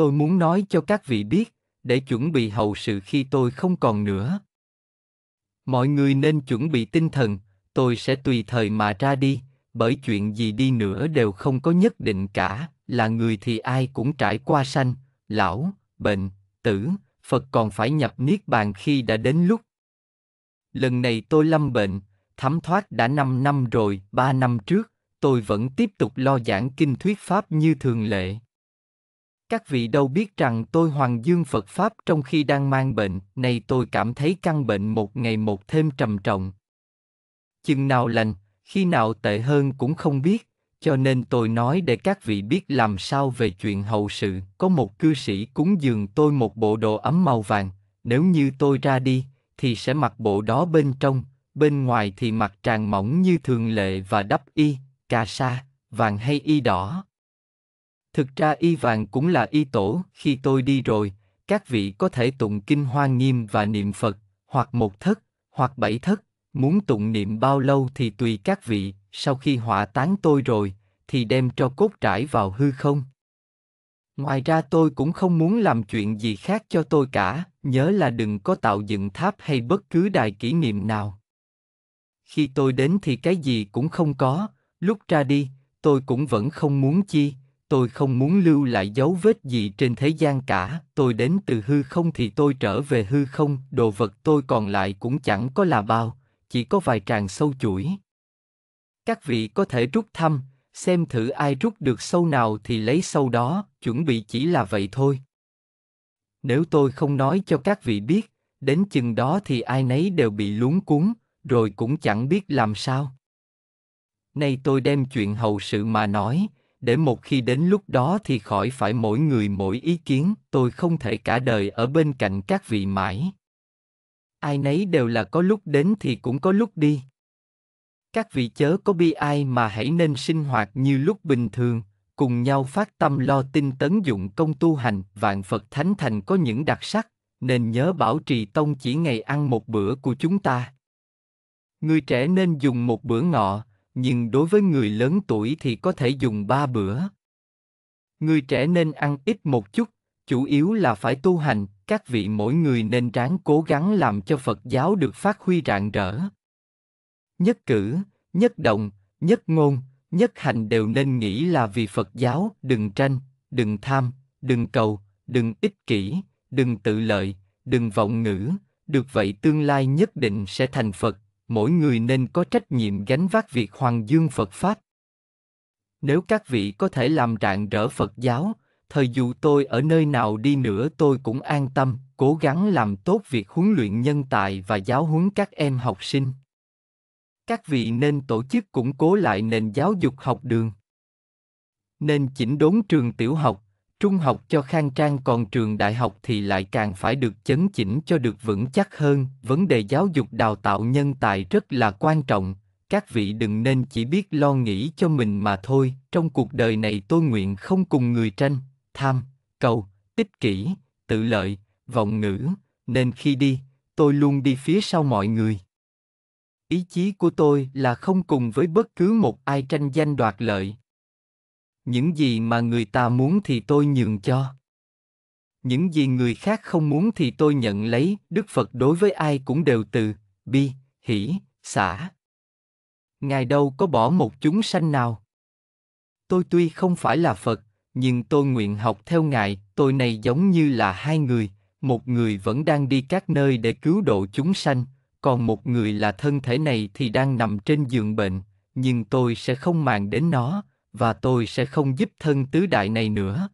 tôi muốn nói cho các vị biết để chuẩn bị hậu sự khi tôi không còn nữa mọi người nên chuẩn bị tinh thần tôi sẽ tùy thời mà ra đi bởi chuyện gì đi nữa đều không có nhất định cả là người thì ai cũng trải qua sanh lão bệnh tử phật còn phải nhập niết bàn khi đã đến lúc lần này tôi lâm bệnh thấm thoát đã 5 năm rồi, 3 năm trước, tôi vẫn tiếp tục lo giảng kinh thuyết Pháp như thường lệ các vị đâu biết rằng tôi hoàng dương Phật Pháp trong khi đang mang bệnh, này tôi cảm thấy căn bệnh một ngày một thêm trầm trọng. Chừng nào lành, khi nào tệ hơn cũng không biết, cho nên tôi nói để các vị biết làm sao về chuyện hậu sự. Có một cư sĩ cúng dường tôi một bộ đồ ấm màu vàng, nếu như tôi ra đi, thì sẽ mặc bộ đó bên trong, bên ngoài thì mặc tràng mỏng như thường lệ và đắp y, cà sa, vàng hay y đỏ Thực ra y vàng cũng là y tổ, khi tôi đi rồi, các vị có thể tụng kinh hoa nghiêm và niệm Phật, hoặc một thất, hoặc bảy thất, muốn tụng niệm bao lâu thì tùy các vị, sau khi hỏa tán tôi rồi, thì đem cho cốt trải vào hư không. Ngoài ra tôi cũng không muốn làm chuyện gì khác cho tôi cả, nhớ là đừng có tạo dựng tháp hay bất cứ đài kỷ niệm nào. Khi tôi đến thì cái gì cũng không có, lúc ra đi, tôi cũng vẫn không muốn chi, tôi không muốn lưu lại dấu vết gì trên thế gian cả, tôi đến từ hư không thì tôi trở về hư không, đồ vật tôi còn lại cũng chẳng có là bao, chỉ có vài tràng sâu chuỗi. Các vị có thể rút thăm, xem thử ai rút được sâu nào thì lấy sâu đó, chuẩn bị chỉ là vậy thôi. Nếu tôi không nói cho các vị biết, đến chừng đó thì ai nấy đều bị luống cuốn, rồi cũng chẳng biết làm sao. Nay tôi đem chuyện hậu sự mà nói, để một khi đến lúc đó thì khỏi phải mỗi người mỗi ý kiến, tôi không thể cả đời ở bên cạnh các vị mãi. Ai nấy đều là có lúc đến thì cũng có lúc đi. Các vị chớ có bi ai mà hãy nên sinh hoạt như lúc bình thường, cùng nhau phát tâm lo tinh tấn dụng công tu hành, vạn Phật Thánh Thành có những đặc sắc, nên nhớ bảo trì tông chỉ ngày ăn một bữa của chúng ta. Người trẻ nên dùng một bữa ngọ, nhưng đối với người lớn tuổi thì có thể dùng ba bữa. Người trẻ nên ăn ít một chút, chủ yếu là phải tu hành, các vị mỗi người nên ráng cố gắng làm cho Phật giáo được phát huy rạng rỡ. Nhất cử, nhất động, nhất ngôn, nhất hành đều nên nghĩ là vì Phật giáo, đừng tranh, đừng tham, đừng cầu, đừng ích kỷ, đừng tự lợi, đừng vọng ngữ, được vậy tương lai nhất định sẽ thành Phật, mỗi người nên có trách nhiệm gánh vác việc hoàng dương Phật Pháp. Nếu các vị có thể làm rạng rỡ Phật giáo, thời dù tôi ở nơi nào đi nữa tôi cũng an tâm, cố gắng làm tốt việc huấn luyện nhân tài và giáo huấn các em học sinh. Các vị nên tổ chức củng cố lại nền giáo dục học đường. Nên chỉnh đốn trường tiểu học, Trung học cho khang trang còn trường đại học thì lại càng phải được chấn chỉnh cho được vững chắc hơn. Vấn đề giáo dục đào tạo nhân tài rất là quan trọng. Các vị đừng nên chỉ biết lo nghĩ cho mình mà thôi. Trong cuộc đời này tôi nguyện không cùng người tranh, tham, cầu, tích kỷ, tự lợi, vọng ngữ, nên khi đi, tôi luôn đi phía sau mọi người. Ý chí của tôi là không cùng với bất cứ một ai tranh danh đoạt lợi, những gì mà người ta muốn thì tôi nhường cho những gì người khác không muốn thì tôi nhận lấy đức phật đối với ai cũng đều từ bi hỷ xả ngài đâu có bỏ một chúng sanh nào tôi tuy không phải là phật nhưng tôi nguyện học theo ngài tôi này giống như là hai người một người vẫn đang đi các nơi để cứu độ chúng sanh còn một người là thân thể này thì đang nằm trên giường bệnh nhưng tôi sẽ không màng đến nó và tôi sẽ không giúp thân tứ đại này nữa